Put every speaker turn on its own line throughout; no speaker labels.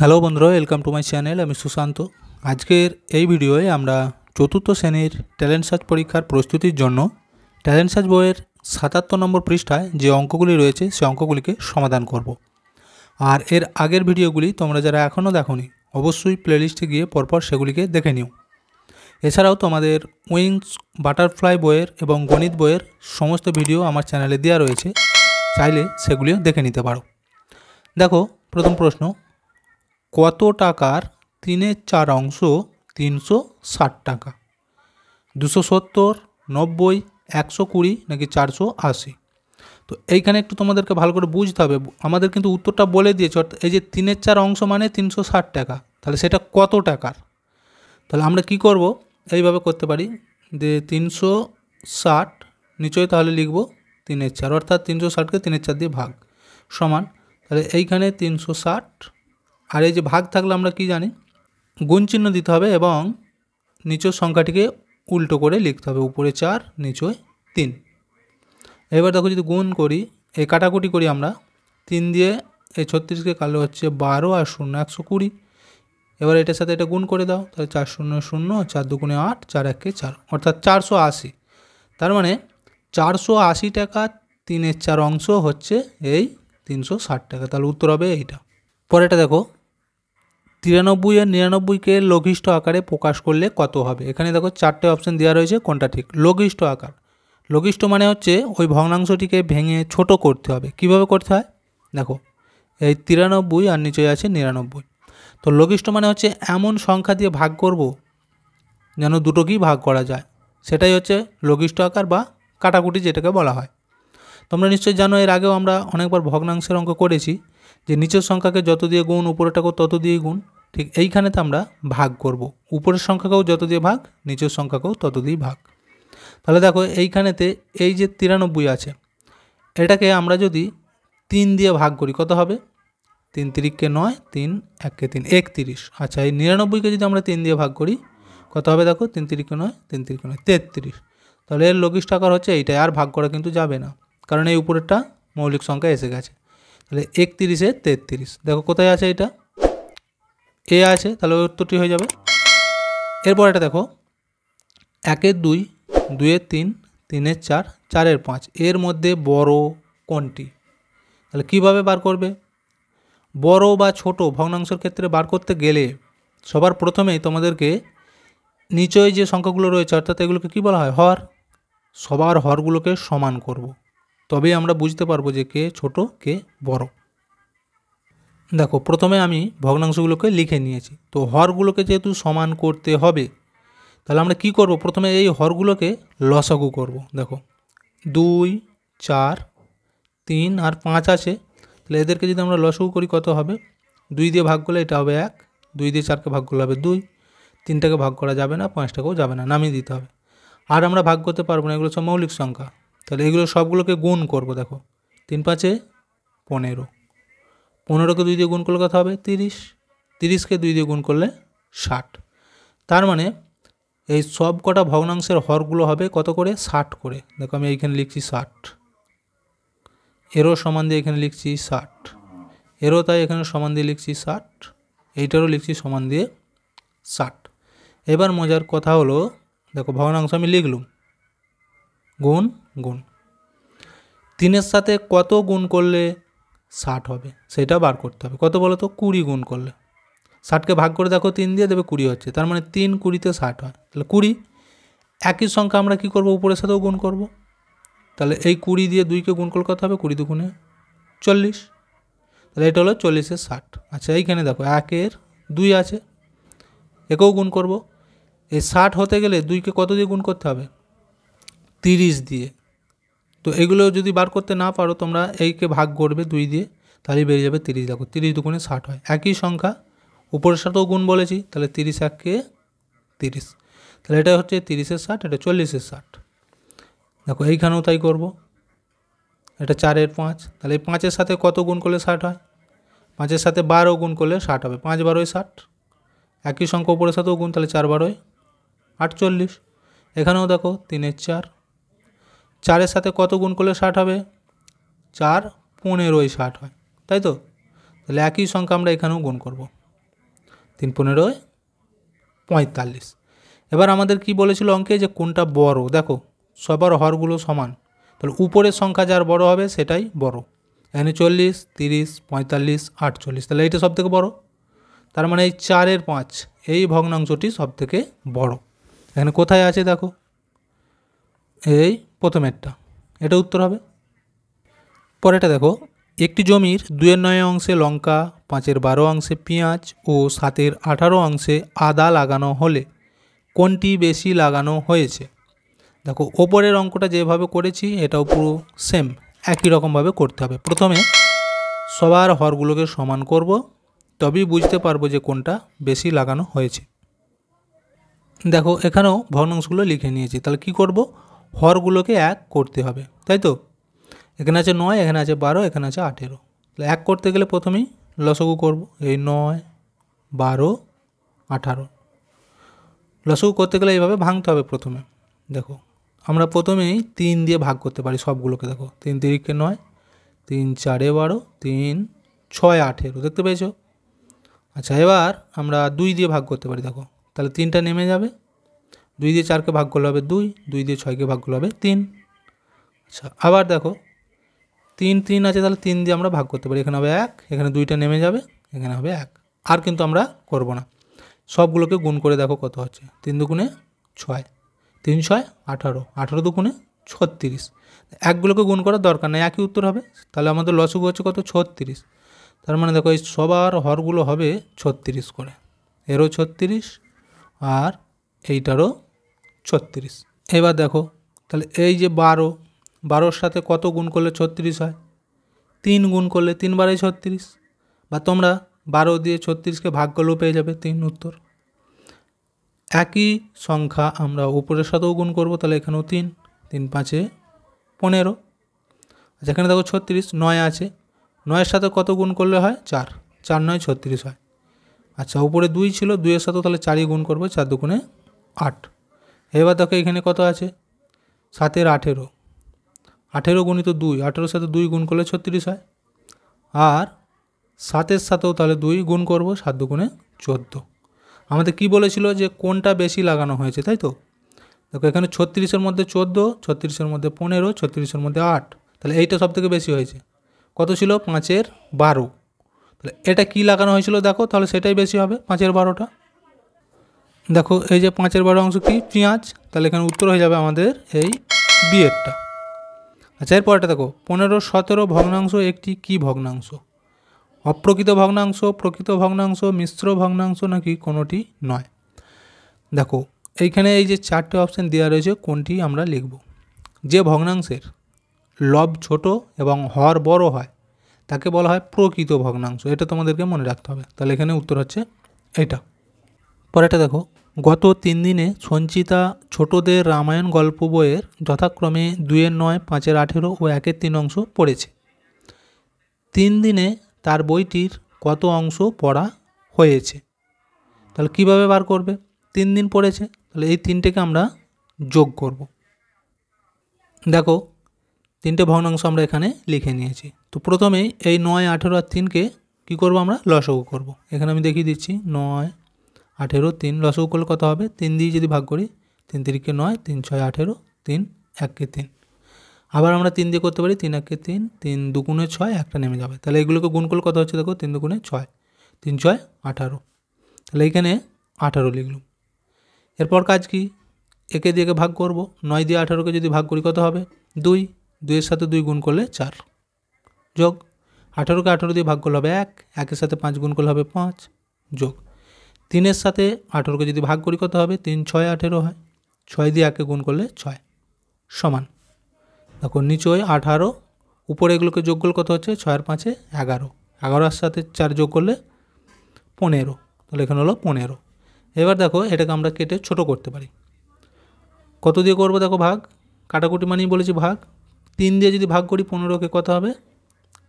Hello বন্ধুরা welcome to my channel আমি সুশান্ত আজকের এই ভিডিওয়ে আমরা চতুর্থ শ্রেণীর ট্যালেন্ট সার্চ পরীক্ষার প্রস্তুতির জন্য ট্যালেন্ট সার্চ বইয়ের সাতাত্তর নম্বর পৃষ্ঠায় যে অঙ্কগুলি রয়েছে সে অঙ্কগুলিকে সমাধান করব। আর এর আগের ভিডিওগুলি তোমরা যারা এখনও নি অবশ্যই প্লেলিস্টে গিয়ে পরপর সেগুলিকে দেখে নিও এছাড়াও তোমাদের উইংস বাটারফ্লাই বইয়ের এবং গণিত বইয়ের সমস্ত ভিডিও আমার চ্যানেলে দেওয়া রয়েছে চাইলে সেগুলিও দেখে নিতে পারো দেখো প্রথম প্রশ্ন কত টাকার তিনের চার অংশ তিনশো ষাট টাকা দুশো সত্তর নব্বই একশো কুড়ি নাকি চারশো আশি তো এইখানে একটু তোমাদেরকে ভালো করে বুঝতে হবে আমাদের কিন্তু উত্তরটা বলে দিয়েছে অর্থাৎ এই যে তিনের চার অংশ মানে তিনশো ষাট টাকা তাহলে সেটা কত টাকার তাহলে আমরা কি করব এইভাবে করতে পারি যে তিনশো ষাট নিচয় তাহলে লিখব তিনের চার অর্থাৎ তিনশো ষাটকে তিনের চার দিয়ে ভাগ সমান তাহলে এইখানে তিনশো ষাট আর এই যে ভাগ থাকলে আমরা কি জানি গুণ চিহ্ন দিতে হবে এবং নিচের সংখ্যাটিকে উল্টো করে লিখতে হবে উপরে চার নিচে তিন এবার দেখো যদি গুণ করি এই কাটাকুটি করি আমরা তিন দিয়ে এই ছত্রিশকে কালো হচ্ছে বারো আর শূন্য একশো কুড়ি এবার এটার সাথে এটা গুণ করে দাও তাহলে চার শূন্য শূন্য চার দুগুণে আট চার একে চার অর্থাৎ চারশো আশি তার মানে চারশো আশি টাকা তিনের চার অংশ হচ্ছে এই তিনশো ষাট টাকা তাহলে উত্তর হবে এইটা পরেটা দেখো তিরানব্বই আর নিরানব্বইকে লঘিষ্ঠ আকারে প্রকাশ করলে কত হবে এখানে দেখো চারটে অপশন দেওয়া রয়েছে কোনটা ঠিক লঘিষ্ঠ আকার লঘিষ্ঠ মানে হচ্ছে ওই ভগ্নাংশটিকে ভেঙে ছোট করতে হবে কিভাবে করতে হয় দেখো এই তিরানব্বই আর নিচে আছে নিরানব্বই তো লঘিষ্ঠ মানে হচ্ছে এমন সংখ্যা দিয়ে ভাগ করব যেন দুটোকেই ভাগ করা যায় সেটাই হচ্ছে লঘিষ্ঠ আকার বা কাটাকুটি যেটাকে বলা হয় তোমরা নিশ্চয়ই জানো এর আগেও আমরা অনেকবার ভগ্নাংশের অঙ্ক করেছি যে নিচের সংখ্যাকে যত দিয়ে গুণ উপরেটাকেও তত দিয়ে গুণ ঠিক এইখানেতে আমরা ভাগ করব। উপরের সংখ্যাকেও যত দিয়ে ভাগ নিচের সংখ্যাকেও তত দিয়ে ভাগ তাহলে দেখো এইখানেতে এই যে তিরানব্বই আছে এটাকে আমরা যদি তিন দিয়ে ভাগ করি কত হবে তিন তিরিককে নয় তিন এককে তিন একত্রিশ আচ্ছা এই নিরানব্বইকে যদি আমরা তিন দিয়ে ভাগ করি কত হবে দেখো তিন তিরিকে নয় তিন তিরিকে নয় তেত্রিশ তাহলে এর লঘিষ্ঠ আকার হচ্ছে এইটাই আর ভাগ করা কিন্তু যাবে না কারণ এই উপরেরটা মৌলিক সংখ্যা এসে গেছে তাহলে একত্রিশে তেত্রিশ দেখো কোথায় আছে এটা এ আছে তাহলে উত্তরটি হয়ে যাবে এরপর এটা দেখো একের দুই দুয়ের তিন তিনের চার চারের পাঁচ এর মধ্যে বড় কোনটি তাহলে কিভাবে বার করবে বড় বা ছোট ভগ্নাংশের ক্ষেত্রে বার করতে গেলে সবার প্রথমেই তোমাদেরকে নিচয় যে সংখ্যাগুলো রয়েছে অর্থাৎ এগুলোকে কি বলা হয় হর সবার হরগুলোকে সমান করব তবেই আমরা বুঝতে পারবো যে কে ছোট কে বড় দেখো প্রথমে আমি ভগ্নাংশগুলোকে লিখে নিয়েছি তো হরগুলোকে যেহেতু সমান করতে হবে তাহলে আমরা কি করব প্রথমে এই হরগুলোকে লসাগু করব দেখো দুই চার তিন আর পাঁচ আছে তাহলে এদেরকে যদি আমরা লসাগু করি কত হবে দুই দিয়ে ভাগ করলে এটা হবে এক দুই দিয়ে চারকে ভাগ করলে হবে দুই তিনটাকে ভাগ করা যাবে না পাঁচটাকেও যাবে না নামিয়ে দিতে হবে আর আমরা ভাগ করতে পারবো না এগুলো সব মৌলিক সংখ্যা তাহলে এগুলো সবগুলোকে গুণ করব দেখো তিন পাঁচে পনেরো পনেরোকে দুই দিয়ে গুণ করলে কথা হবে তিরিশ তিরিশকে দুই দিয়ে গুণ করলে ষাট তার মানে এই সব কটা ভগ্নাংশের হরগুলো হবে কত করে ষাট করে দেখো আমি এইখানে লিখছি ষাট এরও সমান দিয়ে এখানে লিখছি ষাট এরও তাই এখানে সমান দিয়ে লিখছি ষাট এইটারও লিখছি সমান দিয়ে ষাট এবার মজার কথা হলো দেখো ভগ্নাংশ আমি লিখলুম গুণ গুণ তিনের সাথে কত গুণ করলে ষাট হবে সেটা বার করতে হবে কত বলো তো কুড়ি গুণ করলে ষাটকে ভাগ করে দেখো তিন দিয়ে দেবে কুড়ি হচ্ছে তার মানে তিন কুড়িতে ষাট হয় তাহলে কুড়ি একই সংখ্যা আমরা কি করব উপরের সাথেও গুণ করব তাহলে এই কুড়ি দিয়ে দুইকে গুণ করলে কত হবে কুড়ি দুগুণে চল্লিশ তাহলে এটা হলো চল্লিশের ষাট আচ্ছা এইখানে দেখো একের দুই আছে একেও গুণ করব এই ষাট হতে গেলে দুইকে কত দিয়ে গুণ করতে হবে তিরিশ দিয়ে তো এগুলো যদি বার করতে না পারো তোমরা এইকে ভাগ করবে দুই দিয়ে তাহলেই বেরিয়ে যাবে তিরিশ দেখো তিরিশ দুগুণে ষাট হয় একই সংখ্যা উপরের সাথেও গুণ বলেছি তাহলে তিরিশ এককে তিরিশ তাহলে এটা হচ্ছে তিরিশের ষাট এটা চল্লিশের ষাট দেখো এইখানেও তাই করব এটা চারের পাঁচ তাহলে এই পাঁচের সাথে কত গুণ করলে ষাট হয় পাঁচের সাথে বারো গুণ করলে ষাট হবে পাঁচ বারোই ষাট একই সংখ্যা উপরের সাথেও গুণ তাহলে চার বারোই আটচল্লিশ এখানেও দেখো তিনের চার চারের সাথে কত গুণ করলে ষাট হবে চার পনেরোই ষাট হয় তাই তো তাহলে একই সংখ্যা আমরা এখানেও গুণ করব তিন পনেরোয় পঁয়তাল্লিশ এবার আমাদের কি বলেছিল অঙ্কে যে কোনটা বড় দেখো সবার হরগুলো সমান তাহলে উপরের সংখ্যা যার বড় হবে সেটাই বড় এনে চল্লিশ তিরিশ পঁয়তাল্লিশ আটচল্লিশ তাহলে এইটা সবথেকে বড় তার মানে এই চারের পাঁচ এই ভগ্নাংশটি সবথেকে বড় এখানে কোথায় আছে দেখো এই প্রথমেরটা এটা উত্তর হবে পরেটা দেখো একটি জমির দুয়ের নয় অংশে লঙ্কা পাঁচের বারো অংশে পেঁয়াজ ও সাতের আঠারো অংশে আদা লাগানো হলে কোনটি বেশি লাগানো হয়েছে দেখো ওপরের অঙ্কটা যেভাবে করেছি এটাও পুরো সেম একই রকমভাবে করতে হবে প্রথমে সবার হরগুলোকে সমান করব তবেই বুঝতে পারবো যে কোনটা বেশি লাগানো হয়েছে দেখো এখানেও ভগ্নাংশগুলো লিখে নিয়েছি তাহলে কি করব হরগুলোকে এক করতে হবে তাই তো এখানে আছে নয় এখানে আছে বারো এখানে আছে আঠেরো তাহলে এক করতে গেলে প্রথমেই লসগু করব এই নয় বারো আঠারো লসগু করতে গেলে এইভাবে ভাঙতে হবে প্রথমে দেখো আমরা প্রথমেই তিন দিয়ে ভাগ করতে পারি সবগুলোকে দেখো তিন তিরিখকে নয় তিন চারে বারো তিন ছয় আঠেরো দেখতে পেয়েছো আচ্ছা এবার আমরা দুই দিয়ে ভাগ করতে পারি দেখো তাহলে তিনটা নেমে যাবে দুই দিয়ে চারকে ভাগ করলে হবে দুই দুই দিয়ে ছয়কে ভাগ করলে হবে তিন আচ্ছা আবার দেখো তিন তিন আছে তাহলে তিন দিয়ে আমরা ভাগ করতে পারি এখানে হবে এক এখানে দুইটা নেমে যাবে এখানে হবে এক আর কিন্তু আমরা করব না সবগুলোকে গুণ করে দেখো কত হচ্ছে তিন দুগুণে ছয় তিন ছয় আঠারো আঠারো দুগুণে ছত্রিশ একগুলোকে গুণ করার দরকার নেই একই উত্তর হবে তাহলে আমাদের লসগু হচ্ছে কত ছত্রিশ তার মানে দেখো এই সবার হরগুলো হবে ছত্রিশ করে এরও ছত্রিশ আর এইটারও ছত্রিশ এবার দেখো তাহলে এই যে বারো বারোর সাথে কত গুণ করলে ছত্রিশ হয় তিন গুণ করলে তিনবারই ছত্রিশ বা তোমরা বারো দিয়ে ছত্রিশকে ভাগ করলেও পেয়ে যাবে তিন উত্তর একই সংখ্যা আমরা উপরের সাথেও গুণ করব তাহলে এখানেও তিন তিন পাঁচে পনেরো যেখানে আচ্ছা, দেখো ছত্রিশ নয় আছে নয়ের সাথে কত গুণ করলে হয় চার চার নয় ছত্রিশ হয় আচ্ছা উপরে দুই ছিল দুইয়ের সাথেও তাহলে চারই গুণ করবো চার দুগুণে আট এবার দেখো এখানে কত আছে সাতের আঠেরো আঠেরো গুণিত দুই আঠেরোর সাথে দুই গুণ করলে ছত্রিশ হয় আর সাতের সাথেও তাহলে দুই গুণ করবো সাত দুগুণে চোদ্দো আমাদের কি বলেছিল যে কোনটা বেশি লাগানো হয়েছে তাই তো দেখো এখানে ছত্রিশের মধ্যে চোদ্দো ছত্রিশের মধ্যে পনেরো ছত্রিশের মধ্যে আট তাহলে এইটা সব থেকে বেশি হয়েছে কত ছিল পাঁচের বারো তাহলে এটা কি লাগানো হয়েছিল দেখো তাহলে সেটাই বেশি হবে পাঁচের বারোটা দেখো এই যে পাঁচের বারো অংশ কি পেঁয়াজ তাহলে এখানে উত্তর হয়ে যাবে আমাদের এই বিয়েরটা আচ্ছা এরপরটা দেখো পনেরো সতেরো ভগ্নাংশ একটি কি ভগ্নাংশ অপ্রকৃত ভগ্নাংশ প্রকৃত ভগ্নাংশ মিশ্র ভগ্নাংশ নাকি কোনোটি নয় দেখো এইখানে এই যে চারটে অপশান দেওয়া রয়েছে কোনটি আমরা লিখব যে ভগ্নাংশের লব ছোট এবং হর বড় হয় তাকে বলা হয় প্রকৃত ভগ্নাংশ এটা তোমাদেরকে মনে রাখতে হবে তাহলে এখানে উত্তর হচ্ছে এটা পরেটা দেখো গত তিন দিনে সঞ্চিতা ছোটদের রামায়ণ গল্প বইয়ের যথাক্রমে দুয়ের নয় পাঁচের আঠেরো ও একের তিন অংশ পড়েছে তিন দিনে তার বইটির কত অংশ পড়া হয়েছে তাহলে কিভাবে বার করবে তিন দিন পড়েছে তাহলে এই তিনটেকে আমরা যোগ করব দেখো তিনটে ভগ্নাংশ আমরা এখানে লিখে নিয়েছি তো প্রথমেই এই নয় আঠেরো আর তিনকে কী করবো আমরা লসগ করব এখানে আমি দেখিয়ে দিচ্ছি নয় আঠেরো তিন করলে কত হবে তিন দিয়ে যদি ভাগ করি তিন তিরিকে নয় তিন ছয় আঠেরো তিন এককে তিন আবার আমরা তিন দিয়ে করতে পারি তিন এককে তিন তিন দুগুণে ছয় একটা নেমে যাবে তাহলে এগুলোকে গুণ করলে কত হচ্ছে দেখো তিন দুগুণে ছয় তিন ছয় আঠারো তাহলে এখানে আঠারো লিখলুম এরপর কাজ কি একে দিয়ে ভাগ করব নয় দিয়ে আঠারোকে যদি ভাগ করি কত হবে দুই দুইয়ের সাথে দুই গুণ করলে চার যোগ আঠারোকে আঠারো দিয়ে ভাগ করলে হবে এক একের সাথে পাঁচ গুণ করলে হবে পাঁচ যোগ তিনের সাথে আঠেরোকে যদি ভাগ করি কত হবে তিন ছয় আঠেরো হয় ছয় দিয়ে একে গুণ করলে ছয় সমান দেখো নিচে আঠারো উপরে এগুলোকে যোগ করলে কত হচ্ছে ছয়ের পাঁচে এগারো এগারোর সাথে চার যোগ করলে পনেরো তাহলে এখানে হলো পনেরো এবার দেখো এটাকে আমরা কেটে ছোট করতে পারি কত দিয়ে করব দেখো ভাগ কাটাকুটি মানেই বলেছি ভাগ তিন দিয়ে যদি ভাগ করি পনেরোকে কত হবে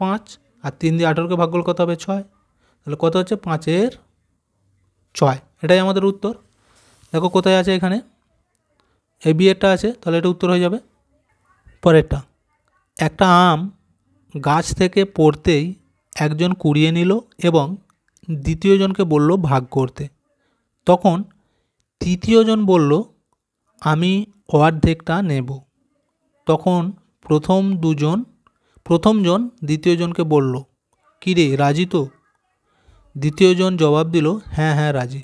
পাঁচ আর তিন দিয়ে আঠেরোকে ভাগ করলে কত হবে ছয় তাহলে কত হচ্ছে পাঁচের চয় এটাই আমাদের উত্তর দেখো কোথায় আছে এখানে এ বিয়েরটা আছে তাহলে এটা উত্তর হয়ে যাবে পরেরটা একটা আম গাছ থেকে পড়তেই একজন কুড়িয়ে নিল এবং দ্বিতীয়জনকে বলল ভাগ করতে তখন তৃতীয়জন বলল আমি অর্ধেকটা নেব তখন প্রথম দুজন প্রথমজন দ্বিতীয়জনকে বলল কিরে রাজি তো দ্বিতীয়জন জবাব দিল হ্যাঁ হ্যাঁ রাজি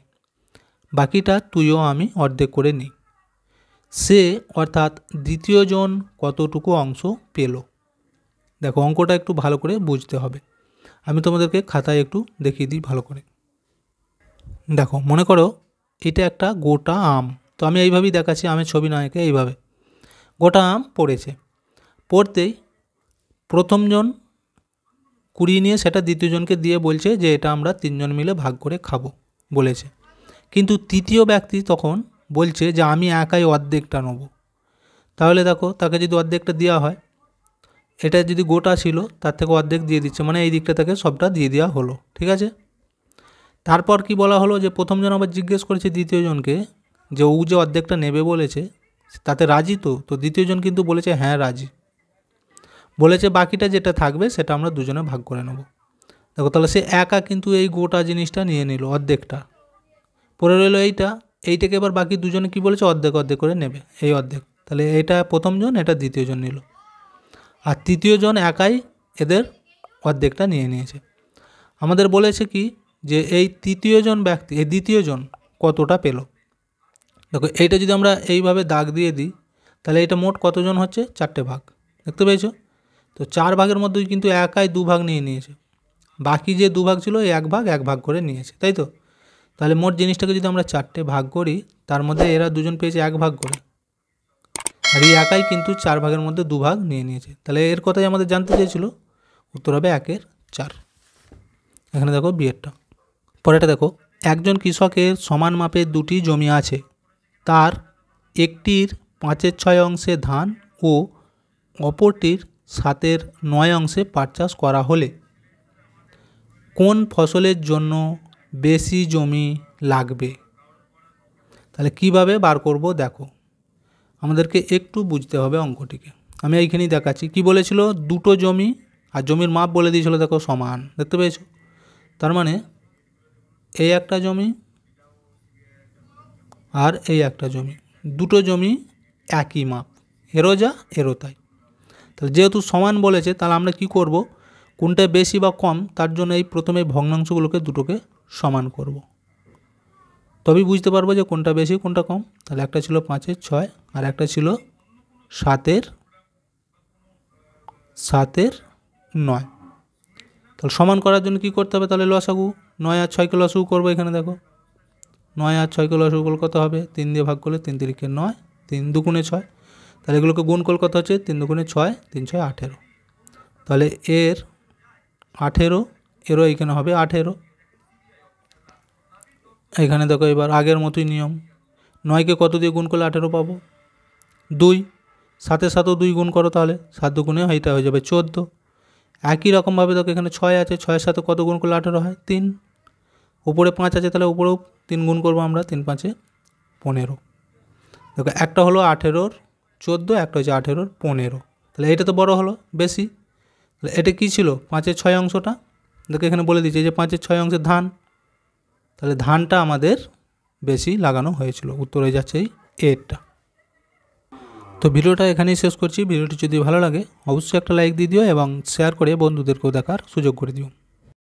বাকিটা তুইও আমি অর্ধেক করে নিই সে অর্থাৎ দ্বিতীয়জন কতটুকু অংশ পেল দেখো অঙ্কটা একটু ভালো করে বুঝতে হবে আমি তোমাদেরকে খাতায় একটু দেখিয়ে দিই ভালো করে দেখো মনে করো এটা একটা গোটা আম তো আমি এইভাবেই দেখাচ্ছি আমের ছবি না এঁকে এইভাবে গোটা আম পড়েছে পড়তেই প্রথমজন কুড়িয়ে নিয়ে সেটা দ্বিতীয়জনকে দিয়ে বলছে যে এটা আমরা তিনজন মিলে ভাগ করে খাবো বলেছে কিন্তু তৃতীয় ব্যক্তি তখন বলছে যে আমি একাই অর্ধেকটা নেব তাহলে দেখো তাকে যদি অর্ধেকটা দেওয়া হয় এটা যদি গোটা ছিল তার থেকে অর্ধেক দিয়ে দিচ্ছে মানে এই দিকটা তাকে সবটা দিয়ে দেওয়া হলো ঠিক আছে তারপর কি বলা হলো যে প্রথমজন আবার জিজ্ঞেস করেছে দ্বিতীয়জনকে যে ও যে অর্ধেকটা নেবে বলেছে তাতে রাজি তো তো দ্বিতীয়জন কিন্তু বলেছে হ্যাঁ রাজি বলেছে বাকিটা যেটা থাকবে সেটা আমরা দুজনে ভাগ করে নেব দেখো তাহলে সে একা কিন্তু এই গোটা জিনিসটা নিয়ে নিল অর্ধেকটা পরে রইল এইটা এইটাকে এবার বাকি দুজনে কি বলেছে অর্ধেক অর্ধেক করে নেবে এই অর্ধেক তাহলে এটা প্রথমজন এটা দ্বিতীয়জন নিল আর তৃতীয়জন একাই এদের অর্ধেকটা নিয়ে নিয়েছে আমাদের বলেছে কি যে এই তৃতীয়জন ব্যক্তি এই দ্বিতীয়জন কতটা পেল দেখো এইটা যদি আমরা এইভাবে দাগ দিয়ে দিই তাহলে এটা মোট কতজন হচ্ছে চারটে ভাগ দেখতে পেয়েছো তো চার ভাগের মধ্যে কিন্তু একাই দু ভাগ নিয়ে নিয়েছে বাকি যে দু ভাগ ছিল এক ভাগ এক ভাগ করে নিয়েছে তাই তো তাহলে মোট জিনিসটাকে যদি আমরা চারটে ভাগ করি তার মধ্যে এরা দুজন পেয়েছে এক ভাগ করে আর এই একাই কিন্তু চার ভাগের মধ্যে দু ভাগ নিয়ে নিয়েছে তাহলে এর কথাই আমাদের জানতে চেয়েছিল উত্তর হবে একের চার এখানে দেখো বিয়েরটা পরেটা দেখো একজন কৃষকের সমান মাপে দুটি জমি আছে তার একটির পাঁচের ছয় অংশে ধান ও অপরটির সাতের নয় অংশে পাট চাষ করা হলে কোন ফসলের জন্য বেশি জমি লাগবে তাহলে কিভাবে বার করব দেখো আমাদেরকে একটু বুঝতে হবে অঙ্কটিকে আমি এইখানেই দেখাচ্ছি কি বলেছিল দুটো জমি আর জমির মাপ বলে দিয়েছিল দেখো সমান দেখতে পেয়েছো তার মানে এই একটা জমি আর এই একটা জমি দুটো জমি একই মাপ এরো যা এরো তাই তাহলে যেহেতু সমান বলেছে তাহলে আমরা কি করব কোনটা বেশি বা কম তার জন্য এই প্রথমে ভগ্নাংশগুলোকে দুটোকে সমান করব। তবেই বুঝতে পারবো যে কোনটা বেশি কোনটা কম তাহলে একটা ছিল পাঁচের ছয় আর একটা ছিল সাতের সাতের নয় তাহলে সমান করার জন্য কি করতে হবে তাহলে লসাগু নয় আর ছয়কে লসাগু করবো এখানে দেখো নয় আর ছয়কে লসাগু কত হবে তিন দিয়ে ভাগ করলে তিন তিরিখে নয় তিন দুগুণে ছয় তাহলে এগুলোকে গুণ কল কত হচ্ছে তিন দুগুণে ছয় তিন ছয় আঠেরো তাহলে এর আঠেরো এরও এইখানে হবে আঠেরো এখানে দেখো এবার আগের মতোই নিয়ম নয়কে কত দিয়ে গুণ করলে আঠেরো পাবো দুই সাথে সাথেও দুই গুণ করো তাহলে সাত দুগুণে এটা হয়ে যাবে চোদ্দো একই রকমভাবে দেখো এখানে ছয় আছে ছয়ের সাথে কত গুণ করলে আঠেরো হয় তিন উপরে পাঁচ আছে তাহলে উপরেও তিন গুণ করবো আমরা তিন পাঁচে পনেরো দেখো একটা হলো আঠেরোর চোদ্দো একটা হচ্ছে আঠেরোর পনেরো তাহলে এটা তো বড় হলো বেশি তাহলে এটা কী ছিল পাঁচের ছয় অংশটা দেখো এখানে বলে দিচ্ছে যে পাঁচের ছয় অংশের ধান তাহলে ধানটা আমাদের বেশি লাগানো হয়েছিল উত্তর হয়ে যাচ্ছে এই এরটা তো ভিডিওটা এখানেই শেষ করছি ভিডিওটি যদি ভালো লাগে অবশ্যই একটা লাইক দিয়ে দিও এবং শেয়ার করে বন্ধুদেরকেও দেখার সুযোগ করে দিও